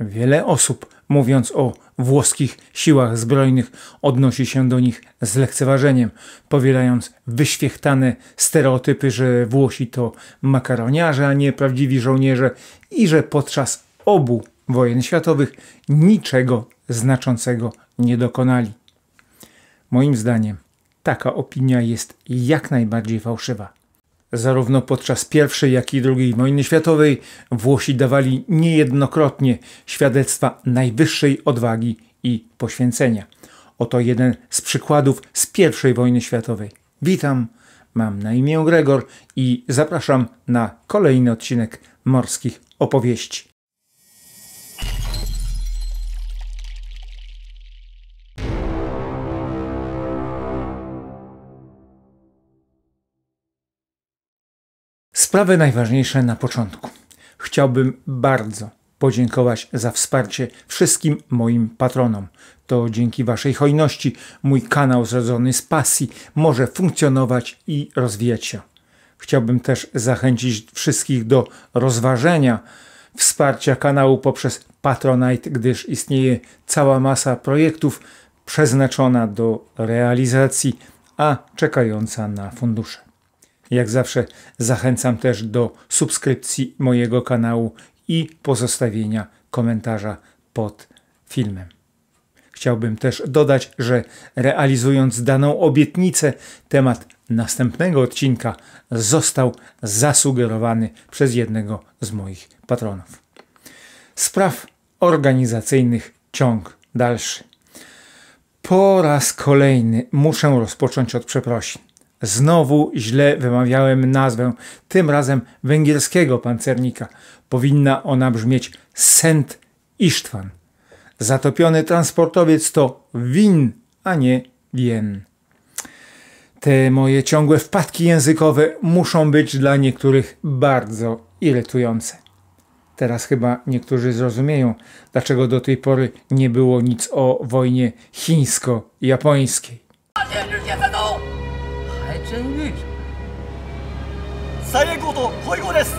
Wiele osób, mówiąc o włoskich siłach zbrojnych, odnosi się do nich z lekceważeniem, powielając wyświechtane stereotypy, że Włosi to makaroniarze, a nie prawdziwi żołnierze i że podczas obu wojen światowych niczego znaczącego nie dokonali. Moim zdaniem taka opinia jest jak najbardziej fałszywa. Zarówno podczas I, jak i II wojny światowej Włosi dawali niejednokrotnie świadectwa najwyższej odwagi i poświęcenia. Oto jeden z przykładów z I wojny światowej. Witam, mam na imię Gregor i zapraszam na kolejny odcinek Morskich Opowieści. Sprawy najważniejsze na początku. Chciałbym bardzo podziękować za wsparcie wszystkim moim patronom. To dzięki Waszej hojności mój kanał zrodzony z pasji może funkcjonować i rozwijać się. Chciałbym też zachęcić wszystkich do rozważenia wsparcia kanału poprzez Patronite, gdyż istnieje cała masa projektów przeznaczona do realizacji, a czekająca na fundusze. Jak zawsze zachęcam też do subskrypcji mojego kanału i pozostawienia komentarza pod filmem. Chciałbym też dodać, że realizując daną obietnicę, temat następnego odcinka został zasugerowany przez jednego z moich patronów. Spraw organizacyjnych ciąg dalszy. Po raz kolejny muszę rozpocząć od przeprosin. Znowu źle wymawiałem nazwę, tym razem węgierskiego pancernika. Powinna ona brzmieć Sent Isztwan. Zatopiony transportowiec to win, a nie wien. Te moje ciągłe wpadki językowe muszą być dla niektórych bardzo irytujące. Teraz chyba niektórzy zrozumieją, dlaczego do tej pory nie było nic o wojnie chińsko-japońskiej. 全ルイ蔡英号とホイ号です日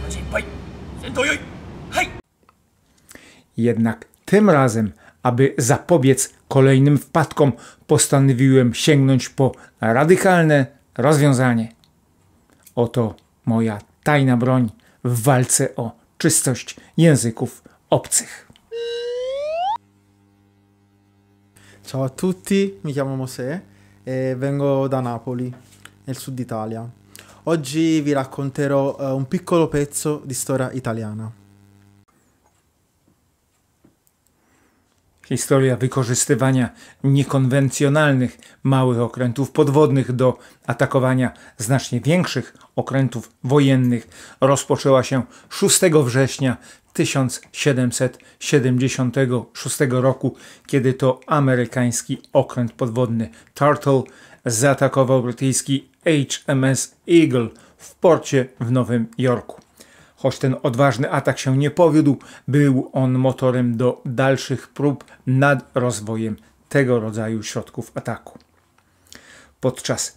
本人いっぱい戦闘よいはい Jednak tym razem, aby zapobiec kolejnym wpadkom, postanowiłem sięgnąć po radykalne rozwiązanie. Oto moja tajna broń w walce o czystość języków obcych. Ciao a tutti, mi chiamo Mosè e vengo da Napoli, nel sud Italia. Oggi vi racconterò eh, un piccolo pezzo di storia italiana. Historia wykorzystywania niekonwencjonalnych małych okrętów podwodnych do atakowania znacznie większych okrętów wojennych rozpoczęła się 6 września 1776 roku, kiedy to amerykański okręt podwodny Turtle zaatakował brytyjski HMS Eagle w porcie w Nowym Jorku. Choć ten odważny atak się nie powiódł, był on motorem do dalszych prób nad rozwojem tego rodzaju środków ataku. Podczas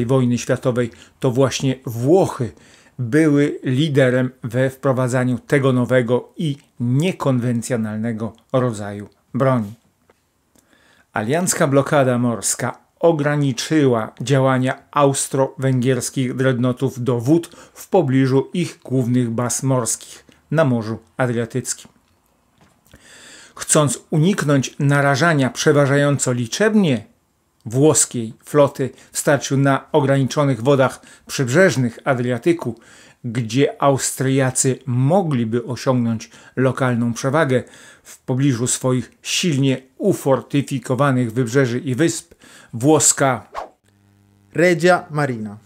I wojny światowej to właśnie Włochy były liderem we wprowadzaniu tego nowego i niekonwencjonalnego rodzaju broni. Aliancka blokada morska ograniczyła działania austro-węgierskich dreadnoughtów do wód w pobliżu ich głównych baz morskich na Morzu Adriatyckim. Chcąc uniknąć narażania przeważająco liczebnie włoskiej floty w starciu na ograniczonych wodach przybrzeżnych Adriatyku, gdzie Austriacy mogliby osiągnąć lokalną przewagę w pobliżu swoich silnie ufortyfikowanych wybrzeży i wysp, włoska Regia Marina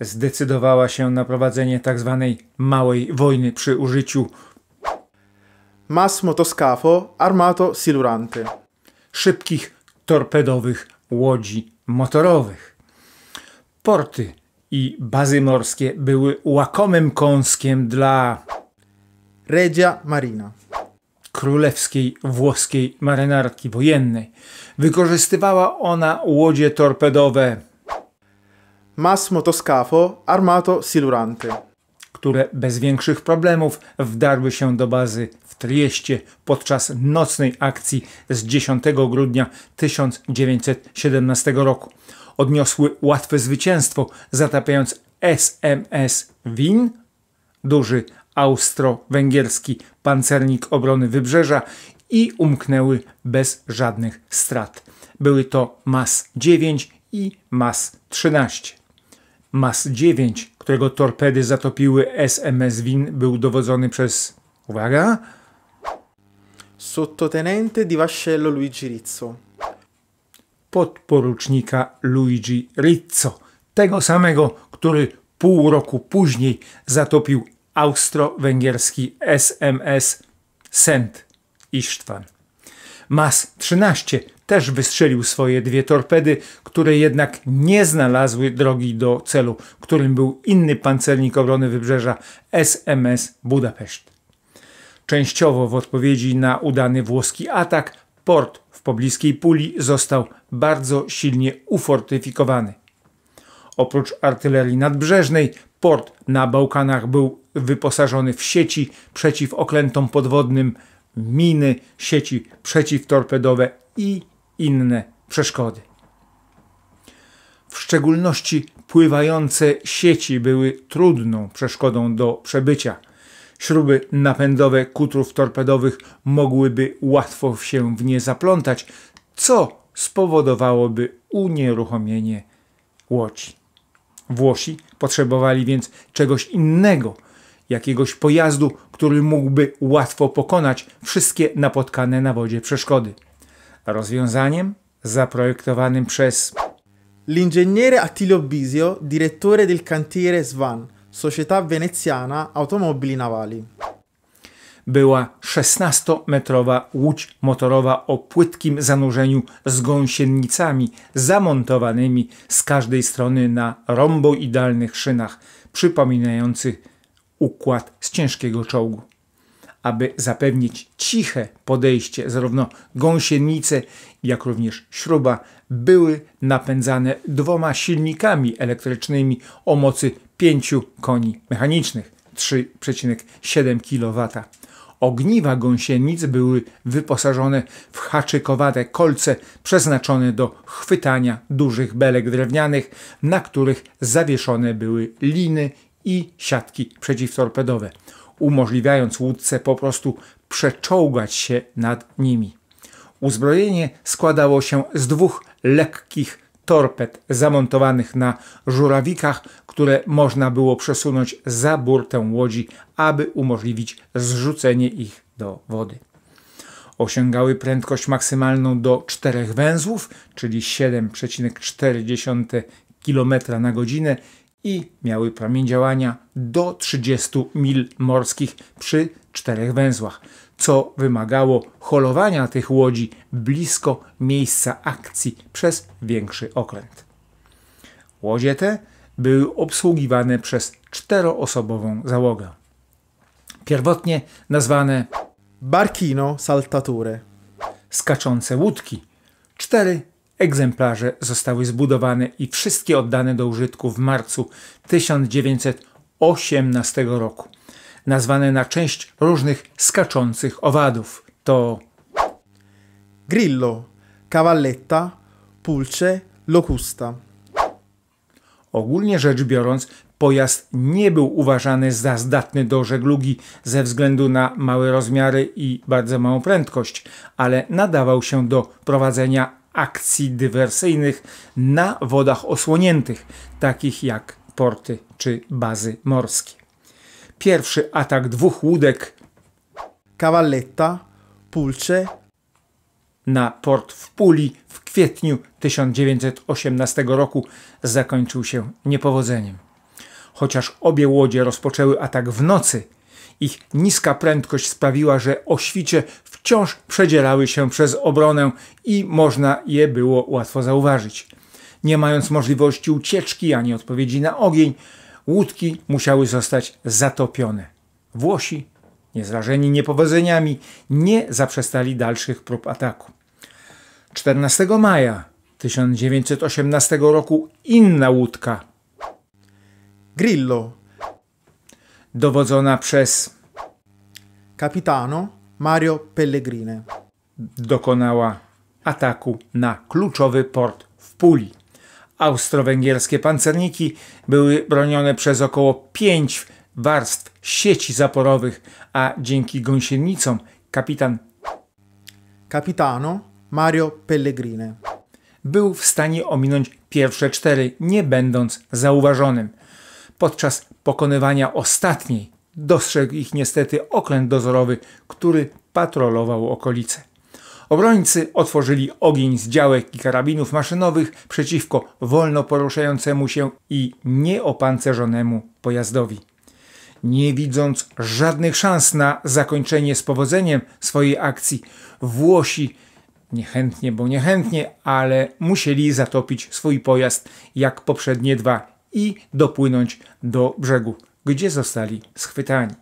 zdecydowała się na prowadzenie tzw. Tak małej wojny przy użyciu mas motoscafo armato silurante szybkich torpedowych łodzi motorowych. Porty i bazy morskie były łakomym kąskiem dla Regia Marina królewskiej włoskiej marynarki wojennej. Wykorzystywała ona łodzie torpedowe mas Motoscafo Armato Silurante, które bez większych problemów wdarły się do bazy Trieście podczas nocnej akcji z 10 grudnia 1917 roku. Odniosły łatwe zwycięstwo, zatapiając SMS Win, duży austro-węgierski pancernik obrony wybrzeża i umknęły bez żadnych strat. Były to MAS 9 i MAS 13. MAS 9, którego torpedy zatopiły SMS Win, był dowodzony przez, uwaga, sottotenente di vascello Luigi Rizzo. Podporucznika Luigi Rizzo, tego samego, który pół roku później zatopił austro-węgierski SMS Sent Isztwan. MAS-13 też wystrzelił swoje dwie torpedy, które jednak nie znalazły drogi do celu, którym był inny pancernik obrony wybrzeża SMS Budapeszt. Częściowo w odpowiedzi na udany włoski atak, port w pobliskiej puli został bardzo silnie ufortyfikowany. Oprócz artylerii nadbrzeżnej, port na Bałkanach był wyposażony w sieci przeciw oklętom podwodnym, miny, sieci przeciwtorpedowe i inne przeszkody. W szczególności pływające sieci były trudną przeszkodą do przebycia – Śruby napędowe kutrów torpedowych mogłyby łatwo się w nie zaplątać, co spowodowałoby unieruchomienie łodzi. Włosi potrzebowali więc czegoś innego, jakiegoś pojazdu, który mógłby łatwo pokonać wszystkie napotkane na wodzie przeszkody. Rozwiązaniem zaprojektowanym przez L'ingegnere Attilio Bisio, direttore del cantiere Svan, Società Weneziana Automobili Navali. Była 16-metrowa łódź motorowa o płytkim zanurzeniu z gąsienicami zamontowanymi z każdej strony na romboidalnych szynach, przypominających układ z ciężkiego czołgu aby zapewnić ciche podejście, zarówno gąsienice, jak również śruba były napędzane dwoma silnikami elektrycznymi o mocy 5 koni mechanicznych 3,7 kW. Ogniwa gąsienic były wyposażone w haczykowate kolce przeznaczone do chwytania dużych belek drewnianych, na których zawieszone były liny i siatki przeciwtorpedowe, umożliwiając łódce po prostu przeczołgać się nad nimi. Uzbrojenie składało się z dwóch lekkich torped zamontowanych na żurawikach, które można było przesunąć za burtę łodzi, aby umożliwić zrzucenie ich do wody. Osiągały prędkość maksymalną do 4 węzłów, czyli 7,4 km na godzinę i miały promień działania do 30 mil morskich przy czterech węzłach co wymagało holowania tych łodzi blisko miejsca akcji przez większy okręt. Łodzie te były obsługiwane przez czteroosobową załogę. Pierwotnie nazwane Barkino Saltature skaczące łódki. Cztery egzemplarze zostały zbudowane i wszystkie oddane do użytku w marcu 1918 roku nazwane na część różnych skaczących owadów. To grillo, cavalletta, pulce, locusta. Ogólnie rzecz biorąc, pojazd nie był uważany za zdatny do żeglugi ze względu na małe rozmiary i bardzo małą prędkość, ale nadawał się do prowadzenia akcji dywersyjnych na wodach osłoniętych, takich jak porty czy bazy morskie. Pierwszy atak dwóch łódek Cavalletta, Pulce na port w Puli w kwietniu 1918 roku zakończył się niepowodzeniem. Chociaż obie łodzie rozpoczęły atak w nocy, ich niska prędkość sprawiła, że o świcie wciąż przedzierały się przez obronę i można je było łatwo zauważyć. Nie mając możliwości ucieczki ani odpowiedzi na ogień, Łódki musiały zostać zatopione. Włosi, niezrażeni niepowodzeniami, nie zaprzestali dalszych prób ataku. 14 maja 1918 roku inna łódka. Grillo, dowodzona przez kapitano Mario Pellegrine, dokonała ataku na kluczowy port w Puli. Austro-węgierskie pancerniki były bronione przez około pięć warstw sieci zaporowych, a dzięki gąsienicom kapitan Capitano Mario Pellegrine był w stanie ominąć pierwsze cztery, nie będąc zauważonym. Podczas pokonywania ostatniej dostrzegł ich niestety okręt dozorowy, który patrolował okolice. Obrońcy otworzyli ogień z działek i karabinów maszynowych przeciwko wolno poruszającemu się i nieopancerzonemu pojazdowi. Nie widząc żadnych szans na zakończenie z powodzeniem swojej akcji, Włosi niechętnie, bo niechętnie, ale musieli zatopić swój pojazd jak poprzednie dwa i dopłynąć do brzegu, gdzie zostali schwytani.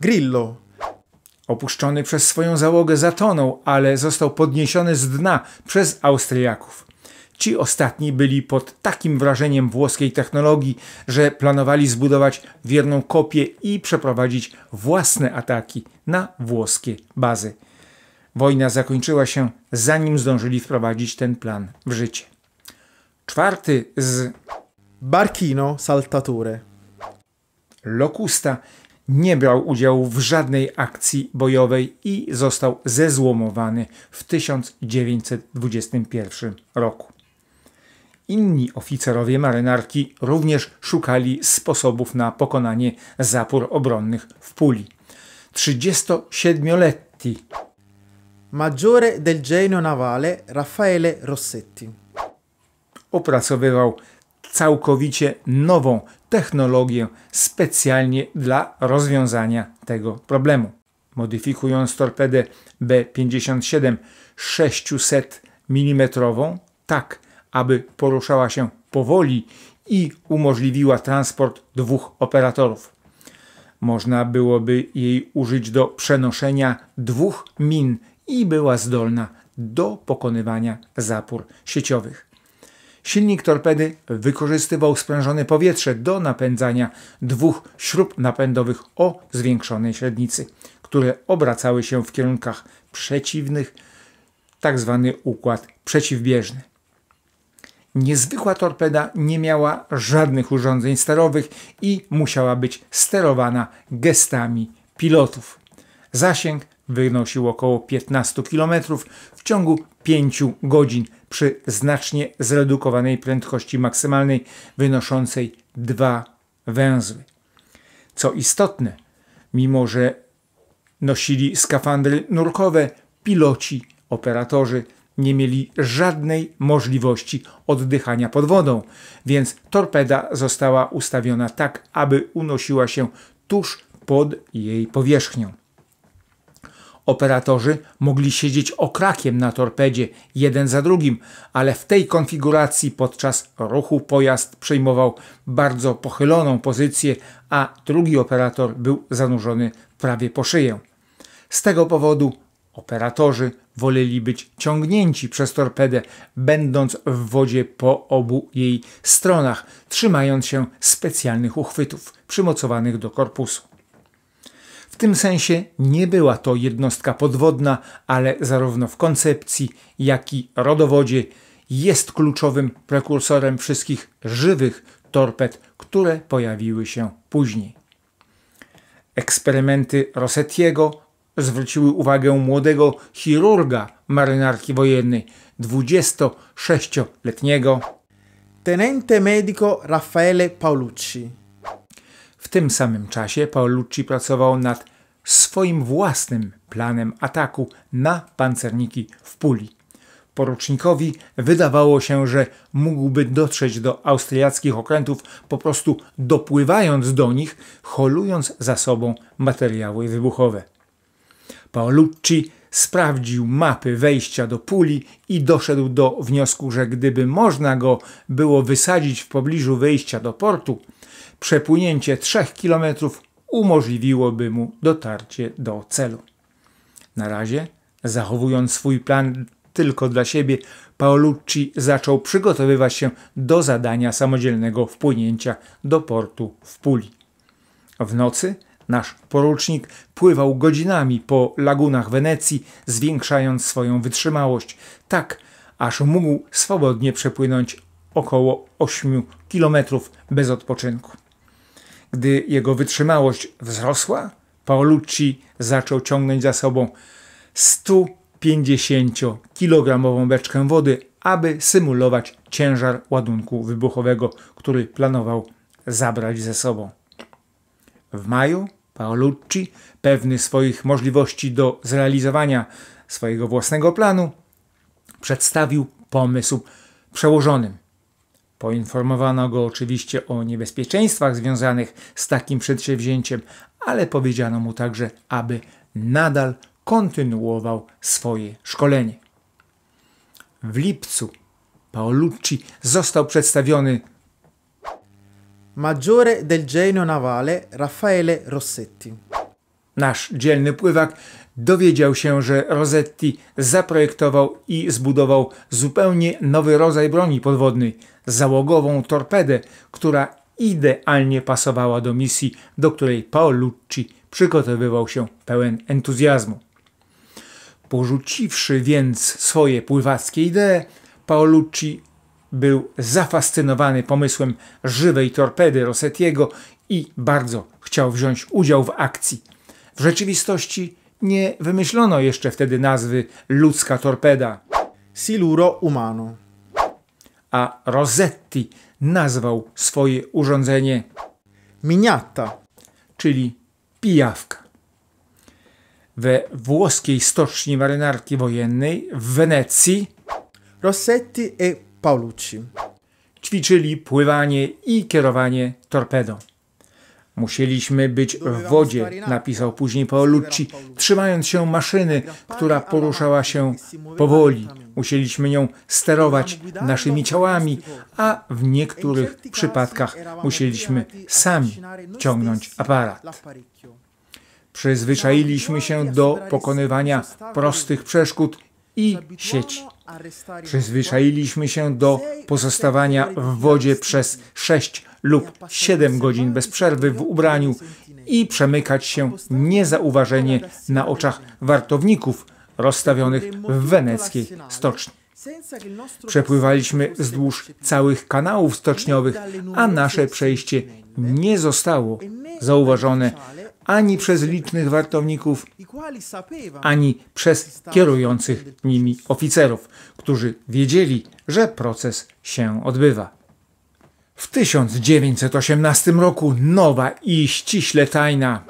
Grillo Opuszczony przez swoją załogę zatonął, ale został podniesiony z dna przez Austriaków. Ci ostatni byli pod takim wrażeniem włoskiej technologii, że planowali zbudować wierną kopię i przeprowadzić własne ataki na włoskie bazy. Wojna zakończyła się, zanim zdążyli wprowadzić ten plan w życie. Czwarty z Barkino Saltature. Locusta nie brał udziału w żadnej akcji bojowej i został zezłomowany w 1921 roku. Inni oficerowie marynarki również szukali sposobów na pokonanie zapór obronnych w puli. 37-letni Maggiore del Genio Navale Raffaele Rossetti opracowywał całkowicie nową technologię specjalnie dla rozwiązania tego problemu. Modyfikując torpedę B-57 600 mm, tak aby poruszała się powoli i umożliwiła transport dwóch operatorów. Można byłoby jej użyć do przenoszenia dwóch min i była zdolna do pokonywania zapór sieciowych. Silnik torpedy wykorzystywał sprężone powietrze do napędzania dwóch śrub napędowych o zwiększonej średnicy, które obracały się w kierunkach przeciwnych, tzw. Tak układ przeciwbieżny. Niezwykła torpeda nie miała żadnych urządzeń sterowych i musiała być sterowana gestami pilotów. Zasięg wynosił około 15 km w ciągu 5 godzin przy znacznie zredukowanej prędkości maksymalnej wynoszącej dwa węzły. Co istotne, mimo że nosili skafandry nurkowe, piloci, operatorzy nie mieli żadnej możliwości oddychania pod wodą, więc torpeda została ustawiona tak, aby unosiła się tuż pod jej powierzchnią. Operatorzy mogli siedzieć okrakiem na torpedzie, jeden za drugim, ale w tej konfiguracji podczas ruchu pojazd przejmował bardzo pochyloną pozycję, a drugi operator był zanurzony prawie po szyję. Z tego powodu operatorzy woleli być ciągnięci przez torpedę, będąc w wodzie po obu jej stronach, trzymając się specjalnych uchwytów przymocowanych do korpusu tym sensie nie była to jednostka podwodna, ale zarówno w koncepcji, jak i rodowodzie jest kluczowym prekursorem wszystkich żywych torped, które pojawiły się później. Eksperymenty Rossettiego zwróciły uwagę młodego chirurga marynarki wojennej, 26-letniego tenente medico Raffaele Paolucci. W tym samym czasie Paolucci pracował nad swoim własnym planem ataku na pancerniki w Puli. Porucznikowi wydawało się, że mógłby dotrzeć do austriackich okrętów, po prostu dopływając do nich, holując za sobą materiały wybuchowe. Paolucci sprawdził mapy wejścia do puli i doszedł do wniosku, że gdyby można go było wysadzić w pobliżu wejścia do portu, Przepłynięcie 3 km umożliwiłoby mu dotarcie do celu. Na razie, zachowując swój plan tylko dla siebie, Paolucci zaczął przygotowywać się do zadania samodzielnego wpłynięcia do portu w Puli. W nocy nasz porucznik pływał godzinami po lagunach Wenecji, zwiększając swoją wytrzymałość, tak aż mógł swobodnie przepłynąć około 8 kilometrów bez odpoczynku. Gdy jego wytrzymałość wzrosła, Paolucci zaczął ciągnąć za sobą 150-kilogramową beczkę wody, aby symulować ciężar ładunku wybuchowego, który planował zabrać ze sobą. W maju Paolucci, pewny swoich możliwości do zrealizowania swojego własnego planu, przedstawił pomysł przełożonym – Poinformowano go oczywiście o niebezpieczeństwach związanych z takim przedsięwzięciem, ale powiedziano mu także, aby nadal kontynuował swoje szkolenie. W lipcu Paolucci został przedstawiony Maggiore del Genio Navale Raffaele Rossetti. Nasz dzielny pływak dowiedział się, że Rosetti zaprojektował i zbudował zupełnie nowy rodzaj broni podwodnej załogową torpedę, która idealnie pasowała do misji, do której Paolucci przygotowywał się pełen entuzjazmu. Porzuciwszy więc swoje pływackie idee, Paolucci był zafascynowany pomysłem żywej torpedy Rossettiego i bardzo chciał wziąć udział w akcji. W rzeczywistości nie wymyślono jeszcze wtedy nazwy ludzka torpeda. Siluro umano. A Rossetti nazwał swoje urządzenie miniatta, czyli pijawka. We włoskiej stoczni marynarki wojennej w Wenecji Rossetti e Paolucci ćwiczyli pływanie i kierowanie torpedą. Musieliśmy być w wodzie, napisał później Paolucci, trzymając się maszyny, która poruszała się powoli. Musieliśmy nią sterować naszymi ciałami, a w niektórych przypadkach musieliśmy sami ciągnąć aparat. Przyzwyczailiśmy się do pokonywania prostych przeszkód i sieci. Przyzwyczailiśmy się do pozostawania w wodzie przez sześć lub 7 godzin bez przerwy w ubraniu i przemykać się niezauważenie na oczach wartowników rozstawionych w weneckiej stoczni. Przepływaliśmy wzdłuż całych kanałów stoczniowych, a nasze przejście nie zostało zauważone ani przez licznych wartowników, ani przez kierujących nimi oficerów, którzy wiedzieli, że proces się odbywa. W 1918 roku nowa i ściśle tajna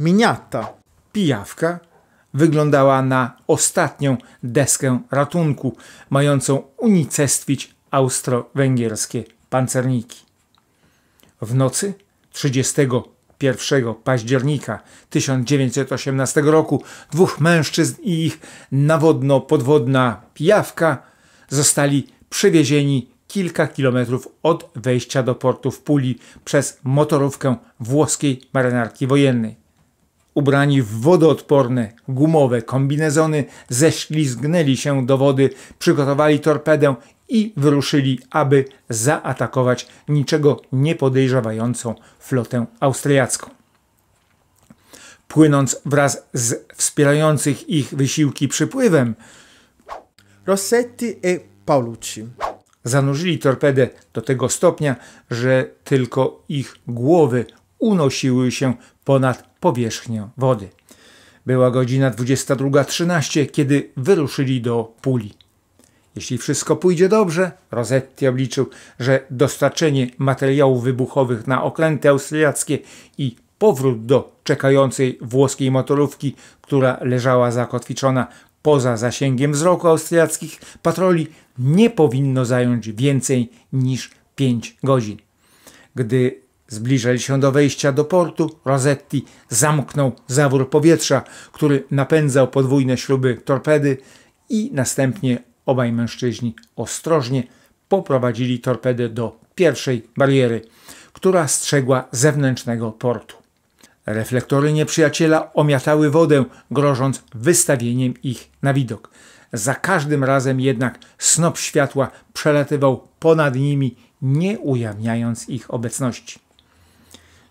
miniata, pijawka wyglądała na ostatnią deskę ratunku, mającą unicestwić austro-węgierskie pancerniki. W nocy 31 października 1918 roku dwóch mężczyzn i ich nawodno-podwodna pijawka zostali przewiezieni kilka kilometrów od wejścia do portu w Puli przez motorówkę włoskiej marynarki wojennej. Ubrani w wodoodporne, gumowe kombinezony ześlizgnęli się do wody, przygotowali torpedę i wyruszyli, aby zaatakować niczego nie podejrzewającą flotę austriacką. Płynąc wraz z wspierających ich wysiłki przypływem, Rossetti e Paolucci Zanurzyli torpedę do tego stopnia, że tylko ich głowy unosiły się ponad powierzchnię wody. Była godzina 22.13, kiedy wyruszyli do puli. Jeśli wszystko pójdzie dobrze, Rosetti obliczył, że dostarczenie materiałów wybuchowych na okręty austriackie i powrót do czekającej włoskiej motorówki, która leżała zakotwiczona poza zasięgiem wzroku austriackich patroli nie powinno zająć więcej niż 5 godzin. Gdy zbliżali się do wejścia do portu, Rosetti zamknął zawór powietrza, który napędzał podwójne śruby torpedy i następnie obaj mężczyźni ostrożnie poprowadzili torpedę do pierwszej bariery, która strzegła zewnętrznego portu. Reflektory nieprzyjaciela omiatały wodę, grożąc wystawieniem ich na widok. Za każdym razem jednak snop światła przelatywał ponad nimi, nie ujawniając ich obecności.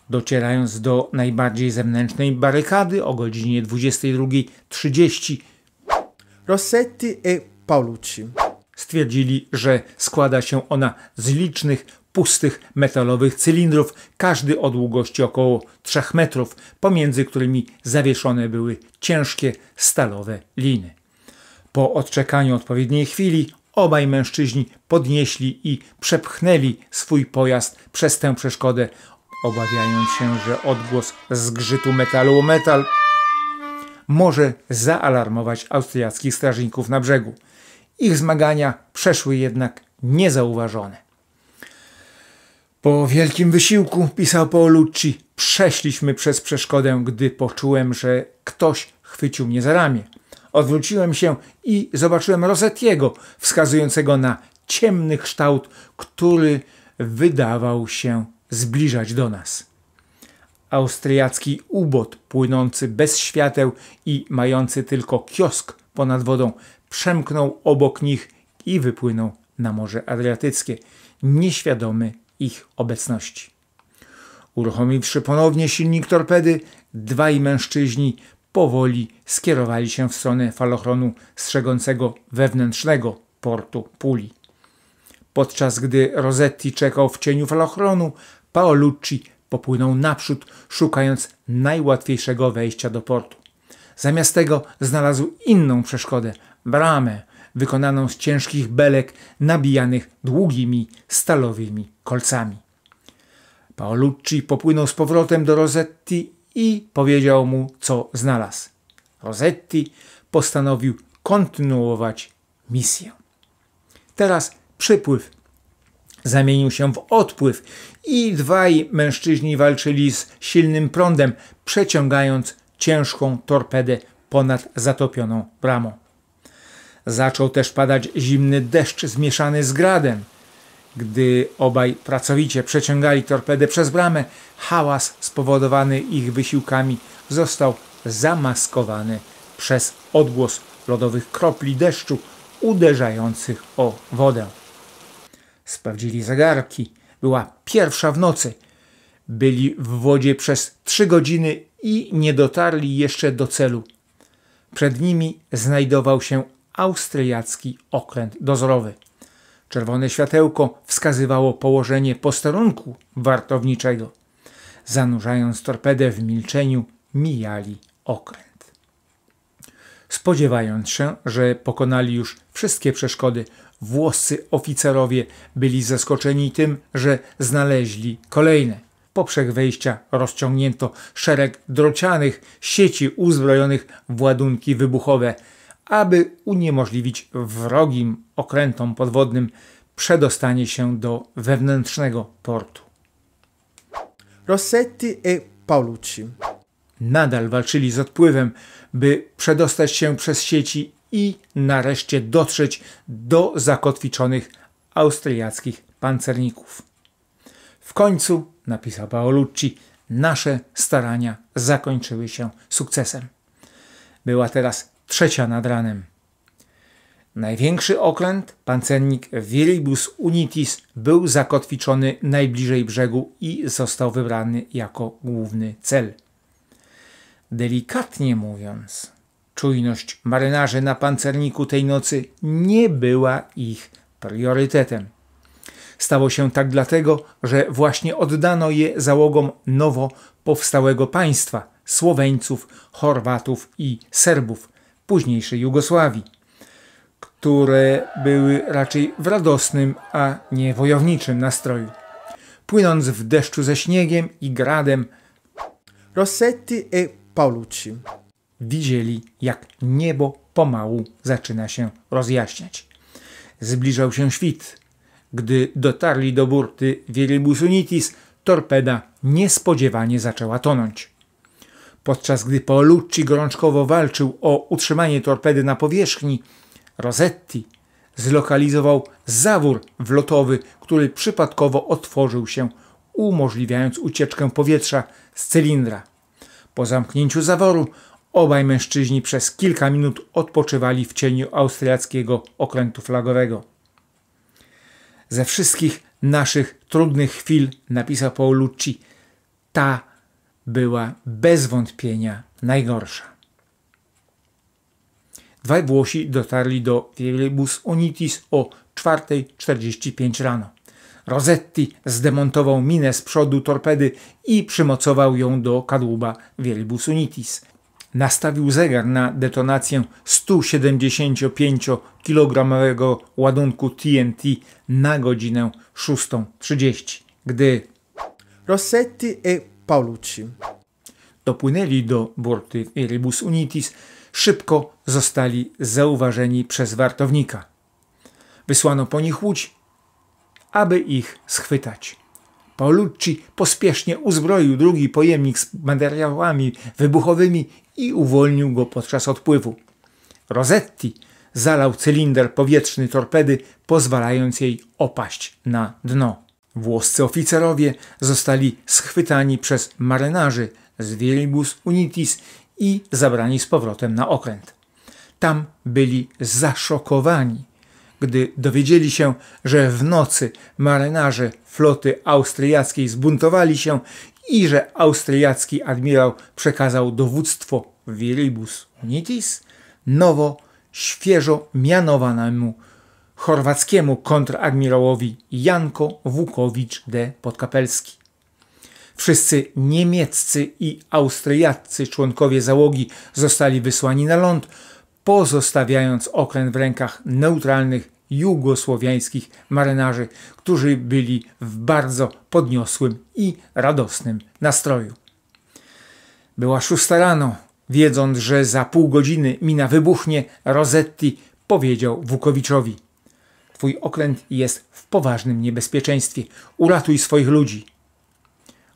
Docierając do najbardziej zewnętrznej barykady o godzinie 22.30, Rossetti e Paulucci stwierdzili, że składa się ona z licznych pustych metalowych cylindrów, każdy o długości około 3 metrów, pomiędzy którymi zawieszone były ciężkie stalowe liny. Po odczekaniu odpowiedniej chwili obaj mężczyźni podnieśli i przepchnęli swój pojazd przez tę przeszkodę, obawiając się, że odgłos zgrzytu metalu o metal może zaalarmować austriackich strażników na brzegu. Ich zmagania przeszły jednak niezauważone. Po wielkim wysiłku, pisał Paolucci, przeszliśmy przez przeszkodę, gdy poczułem, że ktoś chwycił mnie za ramię. Odwróciłem się i zobaczyłem Rosettiego, wskazującego na ciemny kształt, który wydawał się zbliżać do nas. Austriacki ubot płynący bez świateł i mający tylko kiosk ponad wodą przemknął obok nich i wypłynął na Morze Adriatyckie, nieświadomy ich obecności. Uruchomiwszy ponownie silnik torpedy, dwaj mężczyźni powoli skierowali się w stronę falochronu strzegącego wewnętrznego portu Puli. Podczas gdy Rosetti czekał w cieniu falochronu, Paolucci popłynął naprzód, szukając najłatwiejszego wejścia do portu. Zamiast tego znalazł inną przeszkodę bramę wykonaną z ciężkich belek nabijanych długimi stalowymi kolcami. Paolucci popłynął z powrotem do Rosetti i powiedział mu, co znalazł. Rosetti postanowił kontynuować misję. Teraz przypływ zamienił się w odpływ i dwaj mężczyźni walczyli z silnym prądem, przeciągając ciężką torpedę ponad zatopioną bramą. Zaczął też padać zimny deszcz zmieszany z gradem. Gdy obaj pracowicie przeciągali torpedę przez bramę, hałas spowodowany ich wysiłkami został zamaskowany przez odgłos lodowych kropli deszczu uderzających o wodę. Sprawdzili zegarki. Była pierwsza w nocy. Byli w wodzie przez trzy godziny i nie dotarli jeszcze do celu. Przed nimi znajdował się austriacki okręt dozorowy. Czerwone światełko wskazywało położenie posterunku wartowniczego. Zanurzając torpedę w milczeniu, mijali okręt. Spodziewając się, że pokonali już wszystkie przeszkody, włoscy oficerowie byli zaskoczeni tym, że znaleźli kolejne. Poprzek wejścia rozciągnięto szereg drocianych sieci uzbrojonych w ładunki wybuchowe – aby uniemożliwić wrogim okrętom podwodnym przedostanie się do wewnętrznego portu. Rossetti e Paolucci nadal walczyli z odpływem, by przedostać się przez sieci i nareszcie dotrzeć do zakotwiczonych austriackich pancerników. W końcu, napisał Paolucci, nasze starania zakończyły się sukcesem. Była teraz trzecia nad ranem. Największy okręt, pancernik Viribus Unitis, był zakotwiczony najbliżej brzegu i został wybrany jako główny cel. Delikatnie mówiąc, czujność marynarzy na pancerniku tej nocy nie była ich priorytetem. Stało się tak dlatego, że właśnie oddano je załogom nowo powstałego państwa Słoweńców, Chorwatów i Serbów – późniejszej Jugosławii, które były raczej w radosnym, a nie wojowniczym nastroju. Płynąc w deszczu ze śniegiem i gradem, Rossetti e Paulucci widzieli, jak niebo pomału zaczyna się rozjaśniać. Zbliżał się świt. Gdy dotarli do burty Viribus Unitis, torpeda niespodziewanie zaczęła tonąć. Podczas gdy Paolucci gorączkowo walczył o utrzymanie torpedy na powierzchni, Rosetti zlokalizował zawór wlotowy, który przypadkowo otworzył się, umożliwiając ucieczkę powietrza z cylindra. Po zamknięciu zaworu obaj mężczyźni przez kilka minut odpoczywali w cieniu austriackiego okrętu flagowego. Ze wszystkich naszych trudnych chwil, napisał Paolucci, ta była bez wątpienia najgorsza. Dwaj Włosi dotarli do Wielibus Unitis o 4.45 rano. Rosetti zdemontował minę z przodu torpedy i przymocował ją do kadłuba Wielbus Unitis. Nastawił zegar na detonację 175 kg ładunku TNT na godzinę 6.30, gdy Rossetti e Paulucci. Dopłynęli do burty Iribus Unitis, szybko zostali zauważeni przez wartownika. Wysłano po nich łódź, aby ich schwytać. Paulucci pospiesznie uzbroił drugi pojemnik z materiałami wybuchowymi i uwolnił go podczas odpływu. Rosetti zalał cylinder powietrzny torpedy, pozwalając jej opaść na dno. Włoscy oficerowie zostali schwytani przez marynarzy z Viribus Unitis i zabrani z powrotem na okręt. Tam byli zaszokowani, gdy dowiedzieli się, że w nocy marynarze floty austriackiej zbuntowali się i że austriacki admirał przekazał dowództwo Viribus Unitis nowo, świeżo mianowanemu chorwackiemu kontradmirałowi Janko Wukowicz de Podkapelski. Wszyscy niemieccy i austriaccy członkowie załogi zostali wysłani na ląd, pozostawiając okręt w rękach neutralnych jugosłowiańskich marynarzy, którzy byli w bardzo podniosłym i radosnym nastroju. Była szósta rano. Wiedząc, że za pół godziny mina wybuchnie, Rosetti powiedział Wukowiczowi – Twój okręt jest w poważnym niebezpieczeństwie. Uratuj swoich ludzi.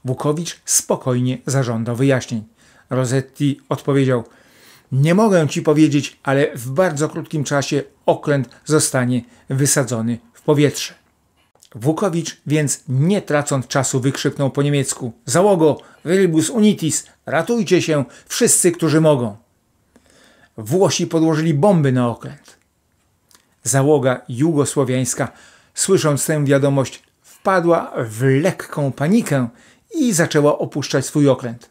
Wukowicz spokojnie zażądał wyjaśnień. Rosetti odpowiedział: Nie mogę ci powiedzieć, ale w bardzo krótkim czasie okręt zostanie wysadzony w powietrze. Wukowicz więc nie tracąc czasu wykrzyknął po niemiecku: Załogo, viribus unitis, ratujcie się wszyscy, którzy mogą. Włosi podłożyli bomby na okręt. Załoga jugosłowiańska, słysząc tę wiadomość, wpadła w lekką panikę i zaczęła opuszczać swój okręt.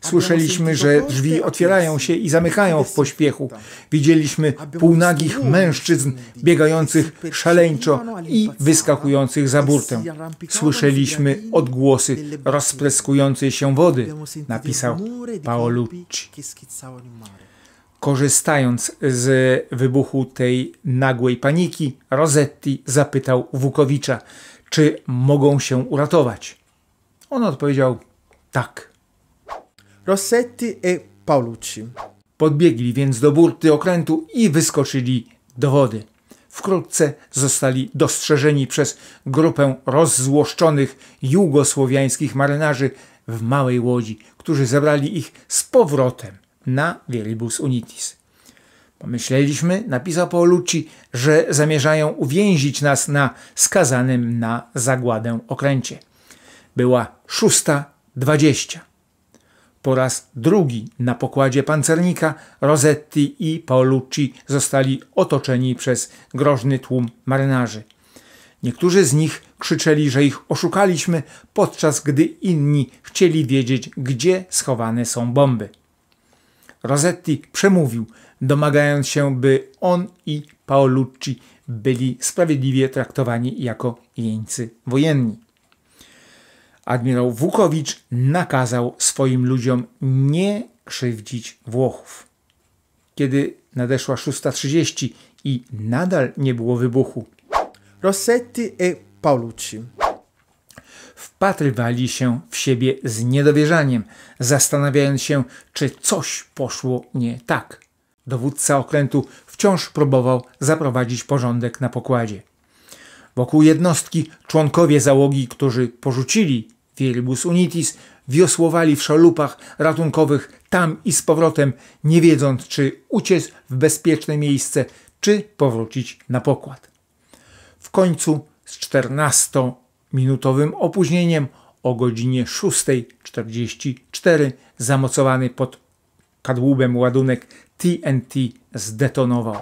Słyszeliśmy, że drzwi otwierają się i zamykają w pośpiechu. Widzieliśmy półnagich mężczyzn biegających szaleńczo i wyskakujących za burtę. Słyszeliśmy odgłosy rozpreskującej się wody, napisał Paolucci. Korzystając z wybuchu tej nagłej paniki, Rosetti zapytał Wukowicza, czy mogą się uratować. On odpowiedział tak. Rosetti e Paulucci. Podbiegli więc do burty okrętu i wyskoczyli do wody. Wkrótce zostali dostrzeżeni przez grupę rozzłoszczonych jugosłowiańskich marynarzy w małej łodzi, którzy zabrali ich z powrotem na Viribus Unitis. Pomyśleliśmy, napisał Paulucci, że zamierzają uwięzić nas na skazanym na zagładę okręcie. Była szósta dwadzieścia. Po raz drugi na pokładzie pancernika Rosetti i Paolucci zostali otoczeni przez groźny tłum marynarzy. Niektórzy z nich krzyczeli, że ich oszukaliśmy, podczas gdy inni chcieli wiedzieć, gdzie schowane są bomby. Rosetti przemówił, domagając się, by on i Paolucci byli sprawiedliwie traktowani jako jeńcy wojenni. Admirał Wukowicz nakazał swoim ludziom nie krzywdzić Włochów. Kiedy nadeszła 6.30 i nadal nie było wybuchu. Rossetti e Paolucci wpatrywali się w siebie z niedowierzaniem, zastanawiając się, czy coś poszło nie tak. Dowódca okrętu wciąż próbował zaprowadzić porządek na pokładzie. Wokół jednostki członkowie załogi, którzy porzucili Viribus Unitis, wiosłowali w szalupach ratunkowych tam i z powrotem, nie wiedząc czy uciec w bezpieczne miejsce, czy powrócić na pokład. W końcu z 14 minutowym opóźnieniem o godzinie 6.44 zamocowany pod kadłubem ładunek TNT zdetonował.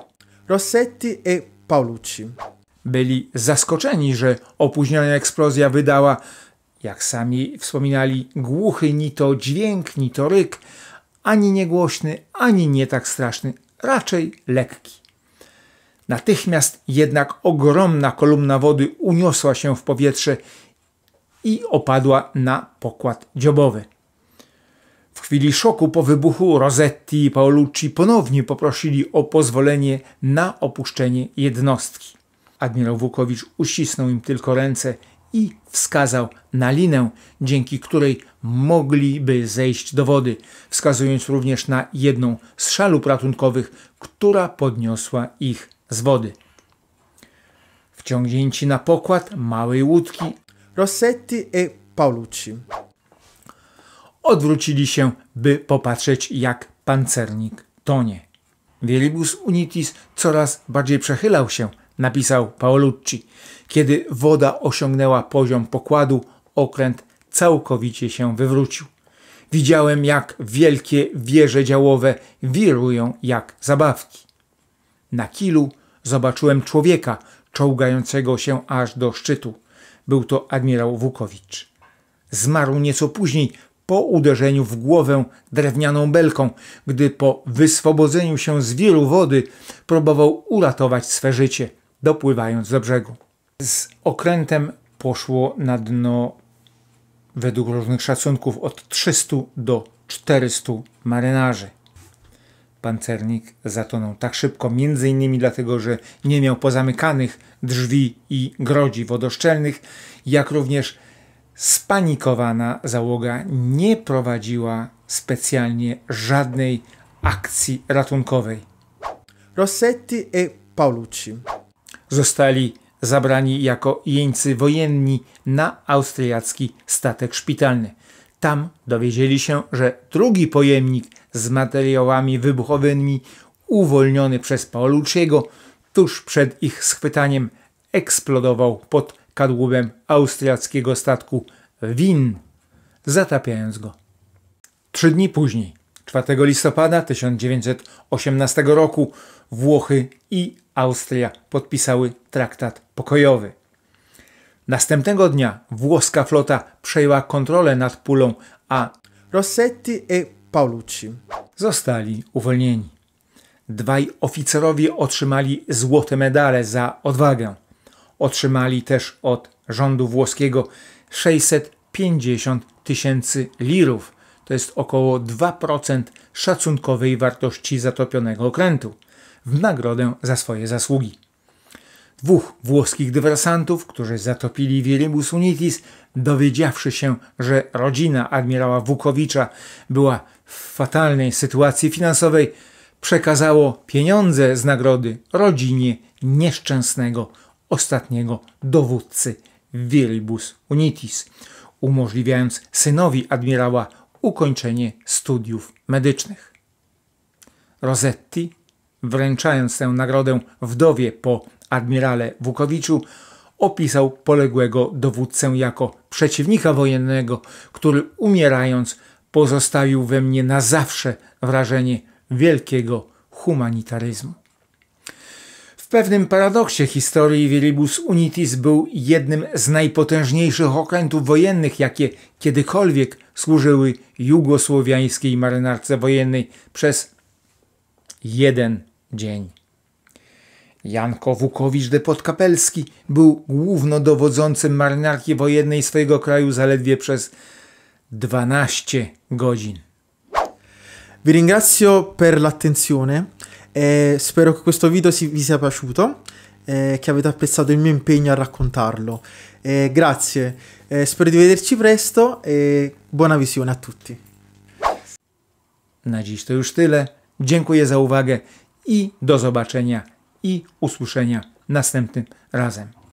Rossetti i e Paulucci byli zaskoczeni, że opóźniona eksplozja wydała, jak sami wspominali, głuchy ni to dźwięk, ni to ryk, ani niegłośny, ani nie tak straszny, raczej lekki. Natychmiast jednak ogromna kolumna wody uniosła się w powietrze i opadła na pokład dziobowy. W chwili szoku po wybuchu Rosetti i Paolucci ponownie poprosili o pozwolenie na opuszczenie jednostki. Admirał Wukowicz uścisnął im tylko ręce i wskazał na linę, dzięki której mogliby zejść do wody, wskazując również na jedną z szalup ratunkowych, która podniosła ich z wody. Wciągnięci na pokład małej łódki Rossetti e Paulucci. Odwrócili się, by popatrzeć jak pancernik tonie. Wielibus Unitis coraz bardziej przechylał się, napisał Paolucci. Kiedy woda osiągnęła poziom pokładu, okręt całkowicie się wywrócił. Widziałem, jak wielkie wieże działowe wirują jak zabawki. Na kilu zobaczyłem człowieka czołgającego się aż do szczytu. Był to admirał Wukowicz. Zmarł nieco później po uderzeniu w głowę drewnianą belką, gdy po wyswobodzeniu się z wielu wody próbował uratować swe życie, dopływając do brzegu. Z okrętem poszło na dno według różnych szacunków od 300 do 400 marynarzy pancernik zatonął tak szybko, między innymi dlatego, że nie miał pozamykanych drzwi i grodzi wodoszczelnych, jak również spanikowana załoga nie prowadziła specjalnie żadnej akcji ratunkowej. Rossetti e Paulucci zostali zabrani jako jeńcy wojenni na austriacki statek szpitalny – tam dowiedzieli się, że drugi pojemnik z materiałami wybuchowymi uwolniony przez Paolucciego tuż przed ich schwytaniem eksplodował pod kadłubem austriackiego statku Win, zatapiając go. Trzy dni później, 4 listopada 1918 roku, Włochy i Austria podpisały traktat pokojowy – Następnego dnia włoska flota przejęła kontrolę nad pulą, a Rossetti e Paulucci zostali uwolnieni. Dwaj oficerowie otrzymali złote medale za odwagę. Otrzymali też od rządu włoskiego 650 tysięcy lirów, to jest około 2% szacunkowej wartości zatopionego okrętu, w nagrodę za swoje zasługi. Dwóch włoskich dywersantów, którzy zatopili Wirimus Unitis, dowiedziawszy się, że rodzina admirała Wukowicza była w fatalnej sytuacji finansowej, przekazało pieniądze z nagrody rodzinie nieszczęsnego ostatniego dowódcy Viribus Unitis, umożliwiając synowi admirała ukończenie studiów medycznych. Rosetti wręczając tę nagrodę wdowie po admirale Wukowiczu, opisał poległego dowódcę jako przeciwnika wojennego, który umierając pozostawił we mnie na zawsze wrażenie wielkiego humanitaryzmu. W pewnym paradoksie historii Viribus Unitis był jednym z najpotężniejszych okrętów wojennych, jakie kiedykolwiek służyły jugosłowiańskiej marynarce wojennej przez jeden dzień. Janko Wukowicz de Podkapelski był głównodowodzącym marynarki wojennej swojego kraju zaledwie przez 12 godzin. Vi ringrazio per l'attenzione e spero che questo video vi sia piaciuto e che avete apprezzato il mio impegno a raccontarlo. E grazie, e spero di vederci presto e buona visione a tutti. Na dziś to już tyle. Dziękuję za uwagę i do zobaczenia i usłyszenia następnym razem.